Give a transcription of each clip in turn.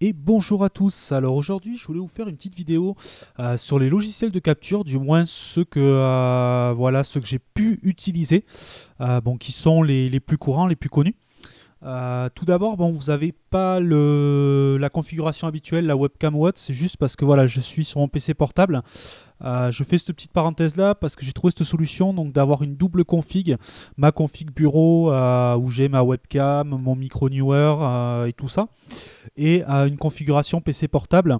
et bonjour à tous. Alors aujourd'hui, je voulais vous faire une petite vidéo euh, sur les logiciels de capture, du moins ceux que euh, voilà, ceux que j'ai pu utiliser, euh, bon, qui sont les, les, plus courants, les plus connus. tout d'abord, bon, vous n'avez pas le, la configuration habituelle, la webcam Watt, c'est juste parce que voilà, je suis sur mon PC portable. Euh, je fais cette petite parenthèse là parce que j'ai trouvé cette solution donc d'avoir une double config, ma config bureau euh, où j'ai ma webcam, mon micro newer euh, et tout ça, et une configuration PC portable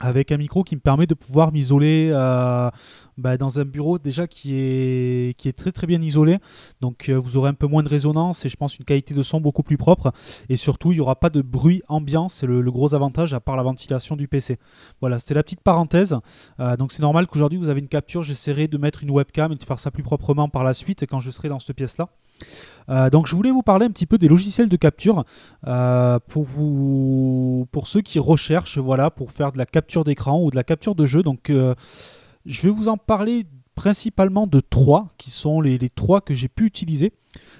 avec un micro qui me permet de pouvoir m'isoler euh, bah, dans un bureau déjà qui est, qui est très très bien isolé. Donc euh, vous aurez un peu moins de résonance et je pense une qualité de son beaucoup plus propre. Et surtout, il n'y aura pas de bruit ambiant, c'est le, gros avantage à part la ventilation du PC. Voilà, c'était la petite parenthèse. Euh, donc c'est normal qu'aujourd'hui vous avez une capture, j'essaierai de mettre une webcam et de faire ça plus proprement par la suite quand je serai dans cette pièce-là. Euh, donc je voulais vous parler un petit peu des logiciels de capture euh, pour, vous, pour ceux qui recherchent voilà, pour faire de la capture d'écran ou de la capture de jeu. Donc euh, je vais vous en parler principalement de trois qui sont les, trois que j'ai pu utiliser.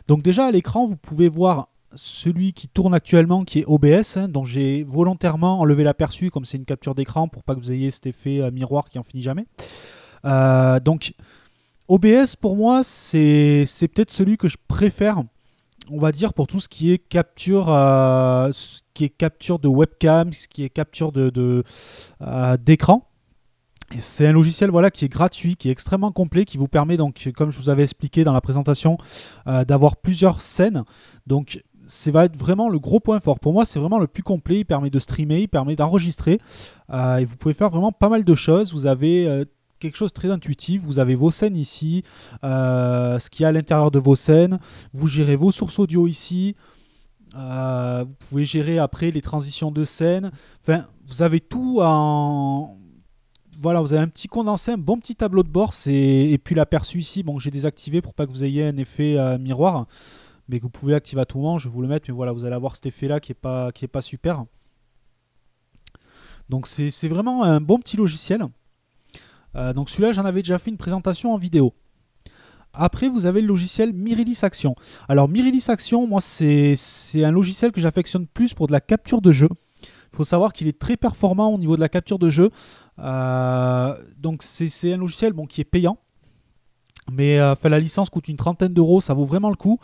Donc déjà à l'écran vous pouvez voir celui qui tourne actuellement qui est OBS hein, dont j'ai volontairement enlevé l'aperçu comme c'est une capture d'écran pour pas que vous ayez cet effet miroir qui en finit jamais. donc OBS pour moi c'est peut-être celui que je préfère on va dire pour tout ce qui est capture euh, qui est capture de webcam ce qui est capture de euh, d'écran c'est un logiciel voilà qui est gratuit qui est extrêmement complet qui vous permet donc comme je vous avais expliqué dans la présentation euh, d'avoir plusieurs scènes donc ça va être vraiment le gros point fort. Pour moi, c'est vraiment le plus complet. Il permet de streamer, il permet d'enregistrer. et vous pouvez faire vraiment pas mal de choses. Vous avez quelque chose très intuitif. Vous avez vos scènes ici, euh, ce qu'il y a à l'intérieur de vos scènes. Vous gérez vos sources audio ici. Euh, vous pouvez gérer après les transitions de scènes. Enfin, vous avez tout en. Voilà, vous avez un petit condensé, un bon petit tableau de bord. Et puis l'aperçu ici, bon, j'ai désactivé pour pas que vous ayez un effet euh, miroir. Mais que vous pouvez activer à tout moment. Je vais vous le mettre. Mais voilà, vous allez avoir cet effet-là qui est pas, qui est pas super. Donc c'est vraiment un bon petit logiciel. Euh, donc celui-là, j'en avais déjà fait une présentation en vidéo. Après, vous avez le logiciel Mirilis Action. Alors, Mirilis Action, moi, c'est un logiciel que j'affectionne plus pour de la capture de jeu. Il faut savoir qu'il est très performant au niveau de la capture de jeu. Euh, donc, c'est un logiciel bon, qui est payant. Mais euh, la licence coûte une trentaine d'euros, ça vaut vraiment le coup.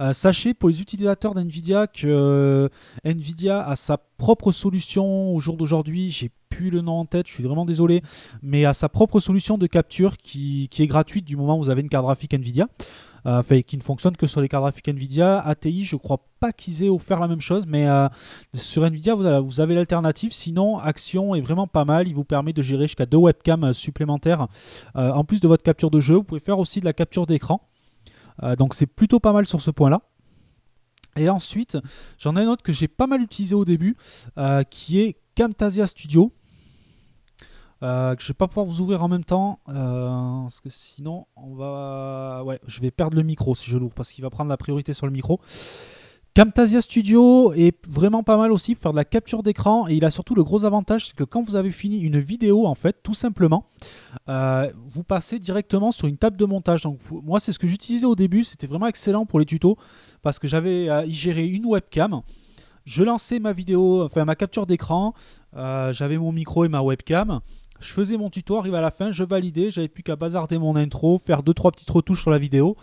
Euh, sachez pour les utilisateurs d'NVIDIA que euh, NVIDIA a sa propre solution au jour d'aujourd'hui. J'ai plus le nom en tête, je suis vraiment désolé. Mais a sa propre solution de capture qui, qui est gratuite du moment où vous avez une carte graphique NVIDIA. Euh, qui ne fonctionne que sur les cartes graphiques Nvidia. ATI, je crois pas qu'ils aient offert la même chose, mais euh, sur Nvidia, vous, avez, l'alternative. Sinon, Action est vraiment pas mal. Il vous permet de gérer jusqu'à deux webcams euh, supplémentaires en plus de votre capture de jeu. Vous pouvez faire aussi de la capture d'écran. donc c'est plutôt pas mal sur ce point-là. Et ensuite, j'en ai un autre que j'ai pas mal utilisé au début, qui est Camtasia Studio. Euh, que je vais pas pouvoir vous ouvrir en même temps euh, parce que sinon on va je vais perdre le micro si je l'ouvre parce qu'il va prendre la priorité sur le micro. Camtasia Studio est vraiment pas mal aussi pour faire de la capture d'écran et il a surtout le gros avantage c'est que quand vous avez fini une vidéo en fait tout simplement euh, vous passez directement sur une table de montage donc moi c'est ce que j'utilisais au début c'était vraiment excellent pour les tutos parce que j'avais à y gérer une webcam je lançais ma vidéo enfin ma capture d'écran j'avais mon micro et ma webcam je faisais mon tuto, arrive à la fin, je validais, j'avais plus qu'à bazarder mon intro, faire 2-3 petites retouches sur la vidéo.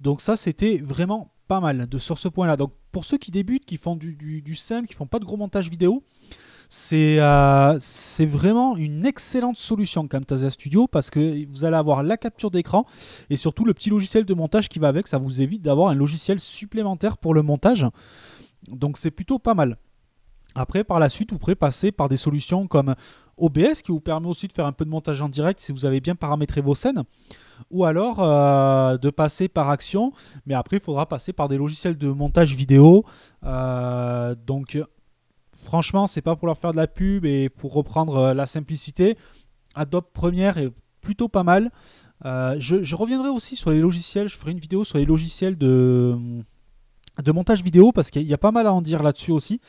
Donc ça, c'était vraiment pas mal de, sur ce point-là. Donc pour ceux qui débutent, qui font du, du, simple, qui font pas de gros montage vidéo, euh, c'est vraiment une excellente solution Camtasia Studio parce que vous allez avoir la capture d'écran et surtout le petit logiciel de montage qui va avec. Ça vous évite d'avoir un logiciel supplémentaire pour le montage. Donc c'est plutôt pas mal. Après, par la suite, vous pourrez passer par des solutions comme OBS qui vous permet aussi de faire un peu de montage en direct si vous avez bien paramétré vos scènes, ou alors euh, de passer par Action, mais après il faudra passer par des logiciels de montage vidéo. Euh, donc franchement, c'est pas pour leur faire de la pub et pour reprendre euh, la simplicité. Adobe Premiere est plutôt pas mal. Je, reviendrai aussi sur les logiciels, je ferai une vidéo sur les logiciels de montage vidéo parce qu'il y a pas mal à en dire là-dessus aussi.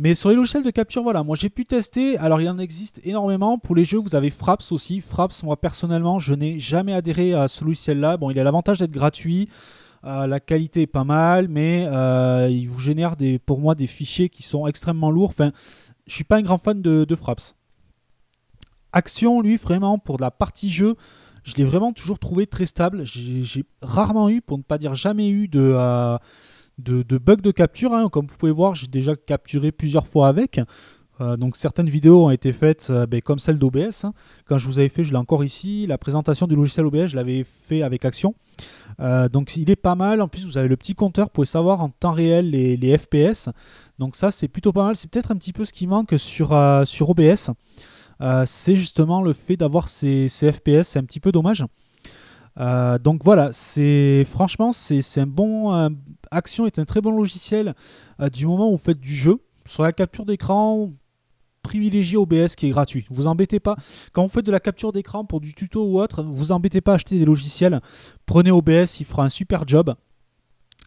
Mais sur les logiciels de capture, voilà, moi j'ai pu tester. Alors il en existe énormément. Pour les jeux, vous avez Fraps aussi. Fraps, moi personnellement, je n'ai jamais adhéré à ce logiciel-là. Bon, il a l'avantage d'être gratuit. Euh, la qualité est pas mal, mais euh, il vous génère des, pour moi des fichiers qui sont extrêmement lourds. Enfin, je suis pas un grand fan de, de Fraps. Action, lui, vraiment, pour de la partie jeu, je l'ai vraiment toujours trouvé très stable. J'ai rarement eu, pour ne pas dire jamais eu, de, euh, de, bugs de capture. Hein. Comme vous pouvez voir, j'ai déjà capturé plusieurs fois avec. Euh, donc certaines vidéos ont été faites euh, ben, comme celle d'OBS. Hein. Quand je vous avais fait, je l'ai encore ici, la présentation du logiciel OBS, je l'avais fait avec Action. Euh, donc il est pas mal, en plus vous avez le petit compteur, pour savoir en temps réel les, FPS. Donc ça c'est plutôt pas mal, c'est peut-être un petit peu ce qui manque sur, sur OBS. c'est justement le fait d'avoir ces, FPS, c'est un petit peu dommage. donc voilà, c'est franchement c'est un bon, Action est un très bon logiciel euh, du moment où vous faites du jeu. Sur la capture d'écran, privilégiez OBS qui est gratuit. Vous embêtez pas. Quand vous faites de la capture d'écran pour du tuto ou autre, vous embêtez pas à acheter des logiciels. Prenez OBS, il fera un super job.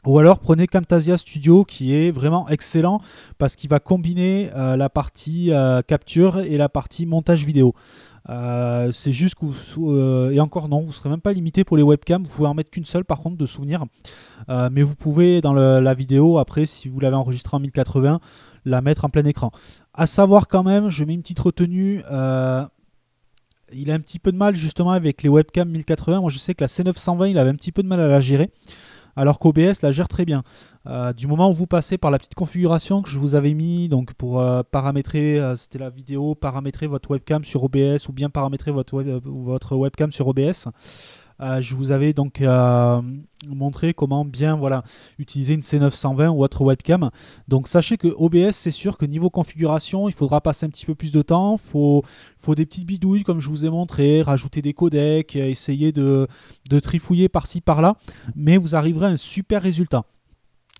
Ou alors prenez Camtasia Studio qui est vraiment excellent parce qu'il va combiner euh, la partie euh, capture et la partie montage vidéo. Euh, c'est juste que euh, et encore non, vous serez même pas limité pour les webcams. Vous pouvez en mettre qu'une seule par contre de souvenir, euh, mais vous pouvez dans la vidéo après, si vous l'avez enregistrée en 1080, la mettre en plein écran. À savoir quand même, je mets une petite retenue. il a un petit peu de mal justement avec les webcams 1080. Moi, je sais que la C920, il avait un petit peu de mal à la gérer alors qu'OBS la gère très bien. Euh, du moment où vous passez par la petite configuration que je vous avais mis, donc pour euh, paramétrer, euh, c'était la vidéo, paramétrer votre webcam sur OBS ou bien paramétrer votre, votre webcam sur OBS, euh, je vous avais donc euh, montré comment bien voilà, utiliser une C920 ou autre webcam. Donc sachez que OBS, c'est sûr que niveau configuration, il faudra passer un petit peu plus de temps. Il faut, des petites bidouilles comme je vous ai montré, rajouter des codecs, essayer de, trifouiller par-ci par-là. Mais vous arriverez à un super résultat.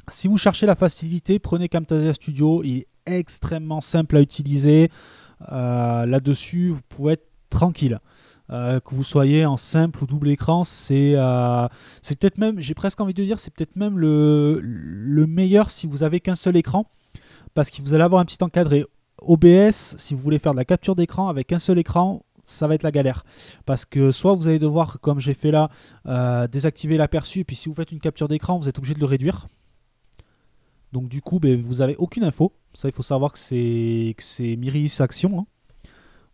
Si vous cherchez la facilité, prenez Camtasia Studio. Il est extrêmement simple à utiliser. Euh, là-dessus, vous pouvez être tranquille. Euh, que vous soyez en simple ou double écran, euh, c'est peut-être même, j'ai presque envie de dire, c'est peut-être même le, meilleur si vous avez qu'un seul écran, parce que vous allez avoir un petit encadré. OBS, si vous voulez faire de la capture d'écran avec un seul écran, ça va être la galère. Parce que soit vous allez devoir, comme j'ai fait là, euh, désactiver l'aperçu, et puis si vous faites une capture d'écran, vous êtes obligé de le réduire. Donc du coup, ben, vous n'avez aucune info. Ça, il faut savoir que c'est Miris Action. Hein.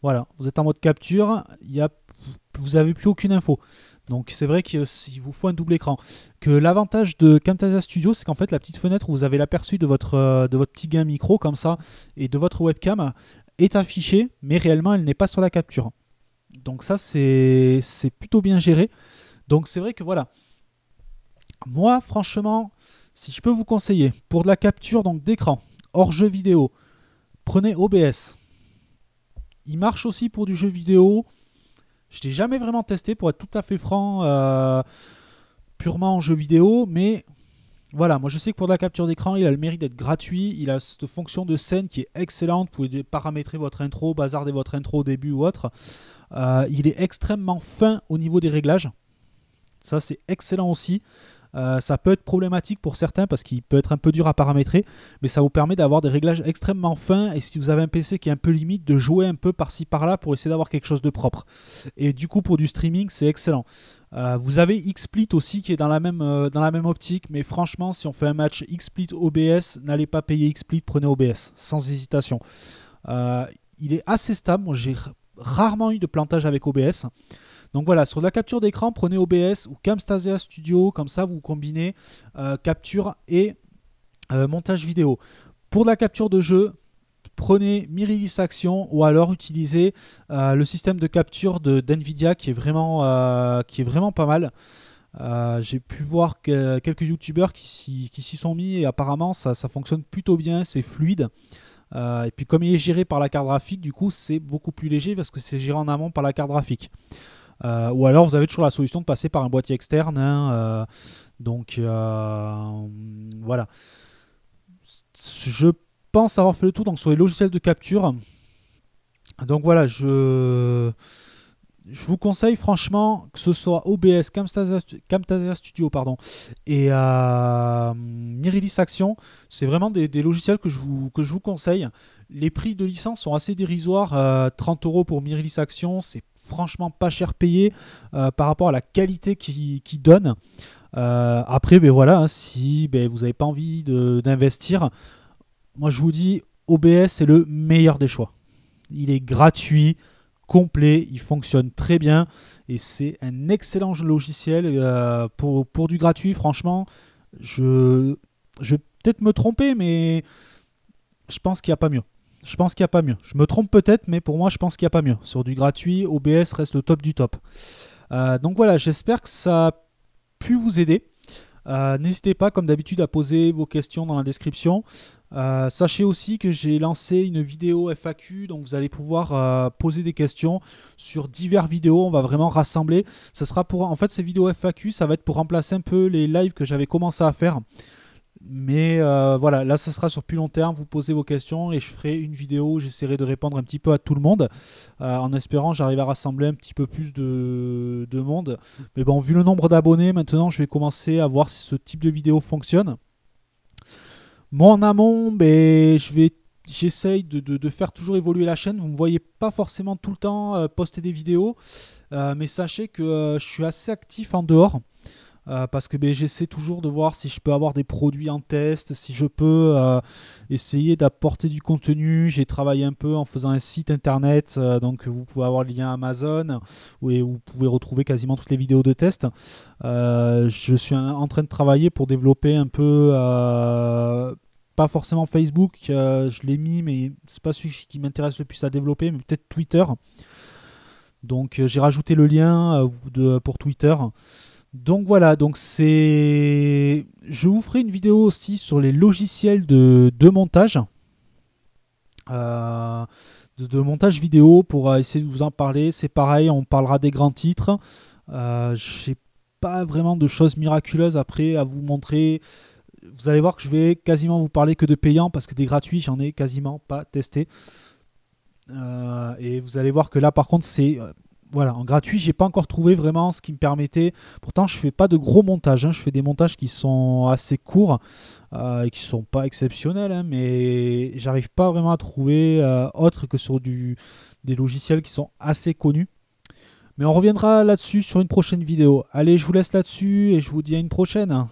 Voilà, vous êtes en mode capture, y vous n'avez plus aucune info. Donc c'est vrai qu'il vous faut un double écran. Que l'avantage de Camtasia Studio, c'est qu'en fait la petite fenêtre où vous avez l'aperçu de votre, euh, de votre petit gain micro comme ça et de votre webcam est affichée, mais réellement elle n'est pas sur la capture. Donc ça c'est plutôt bien géré. Donc c'est vrai que voilà. Moi franchement, si je peux vous conseiller pour de la capture d'écran hors jeu vidéo, prenez OBS. Il marche aussi pour du jeu vidéo. Je l'ai jamais vraiment testé, pour être tout à fait franc, euh, purement en jeu vidéo, mais voilà, moi je sais que pour de la capture d'écran, il a le mérite d'être gratuit, il a cette fonction de scène qui est excellente, vous pouvez paramétrer votre intro, bazarder votre intro au début ou autre. Euh, il est extrêmement fin au niveau des réglages, ça c'est excellent aussi. Euh, ça peut être problématique pour certains parce qu'il peut être un peu dur à paramétrer, mais ça vous permet d'avoir des réglages extrêmement fins et si vous avez un PC qui est un peu limite, de jouer un peu par-ci par-là pour essayer d'avoir quelque chose de propre. Et du coup, pour du streaming, c'est excellent. Euh, vous avez XSplit aussi qui est dans la, même, euh, dans la même optique, mais franchement, si on fait un match XSplit OBS, n'allez pas payer XSplit, prenez OBS, sans hésitation. il est assez stable, j'ai rarement eu de plantage avec OBS. Donc voilà, sur la capture d'écran, prenez OBS ou Camstasia Studio, comme ça vous combinez euh, capture et euh, montage vidéo. Pour la capture de jeu, prenez Mirilis Action ou alors utilisez euh, le système de capture de Nvidia, qui, est vraiment, qui est vraiment pas mal. j'ai pu voir quelques youtubeurs qui s'y sont mis et apparemment ça, fonctionne plutôt bien, c'est fluide. et puis comme il est géré par la carte graphique, du coup c'est beaucoup plus léger parce que c'est géré en amont par la carte graphique. Euh, ou alors vous avez toujours la solution de passer par un boîtier externe. Hein, euh, donc euh, voilà. Je pense avoir fait le tour donc, sur les logiciels de capture. Donc voilà, je je vous conseille franchement que ce soit OBS, Camtasia, Studio pardon, et euh, Action. C'est vraiment des, logiciels que je, vous, que je vous conseille. Les prix de licence sont assez dérisoires. 30 euh, euros pour Mirilis Action, c'est franchement pas cher payé euh, par rapport à la qualité qu'ils qui donnent. Euh, après, ben voilà, hein, si ben vous n'avez pas envie d'investir, moi je vous dis, OBS est le meilleur des choix. Il est gratuit complet, il fonctionne très bien et c'est un excellent logiciel euh, pour, pour du gratuit. Franchement, je, vais peut-être me tromper, mais je pense qu'il n'y a pas mieux. Je pense qu'il n'y a pas mieux. Je me trompe peut-être, mais pour moi, je pense qu'il n'y a pas mieux. Sur du gratuit, OBS reste le top du top. Euh, donc voilà, j'espère que ça a pu vous aider. Euh, n'hésitez pas, comme d'habitude, à poser vos questions dans la description. Euh, sachez aussi que j'ai lancé une vidéo FAQ, donc vous allez pouvoir euh, poser des questions sur divers vidéos. On va vraiment rassembler. sera pour, en fait, ces vidéos FAQ, ça va être pour remplacer un peu les lives que j'avais commencé à faire. Mais euh, voilà, là, ça sera sur plus long terme. Vous posez vos questions et je ferai une vidéo où j'essaierai de répondre un petit peu à tout le monde, en espérant j'arrive à rassembler un petit peu plus de monde. Mais bon, vu le nombre d'abonnés, maintenant, je vais commencer à voir si ce type de vidéo fonctionne. Mon en amont, ben, je vais j'essaye de, faire toujours évoluer la chaîne. Vous ne me voyez pas forcément tout le temps euh, poster des vidéos, euh, mais sachez que euh, je suis assez actif en dehors. Euh, parce que ben, j'essaie toujours de voir si je peux avoir des produits en test, si je peux euh, essayer d'apporter du contenu. J'ai travaillé un peu en faisant un site internet, euh, donc vous pouvez avoir le lien Amazon où, vous pouvez retrouver quasiment toutes les vidéos de test. je suis en train de travailler pour développer un peu pas forcément Facebook, je l'ai mis, mais c'est pas celui qui m'intéresse le plus à développer, mais peut-être Twitter. Donc j'ai rajouté le lien pour Twitter. Donc voilà, donc c'est. Je vous ferai une vidéo aussi sur les logiciels de, montage. Euh, de, montage vidéo pour euh, essayer de vous en parler. C'est pareil, on parlera des grands titres. Euh, J'ai pas vraiment de choses miraculeuses après à vous montrer. Vous allez voir que je vais quasiment vous parler que de payants parce que des gratuits, j'en ai quasiment pas testé. Euh, et vous allez voir que là, par contre, c'est voilà, en gratuit, j'ai pas encore trouvé vraiment ce qui me permettait. Pourtant, je fais pas de gros montages. Hein. Je fais des montages qui sont assez courts euh, et qui sont pas exceptionnels, hein, mais j'arrive pas vraiment à trouver euh, autre que sur du, des logiciels qui sont assez connus. Mais on reviendra là-dessus sur une prochaine vidéo. Allez, je vous laisse là-dessus et je vous dis à une prochaine.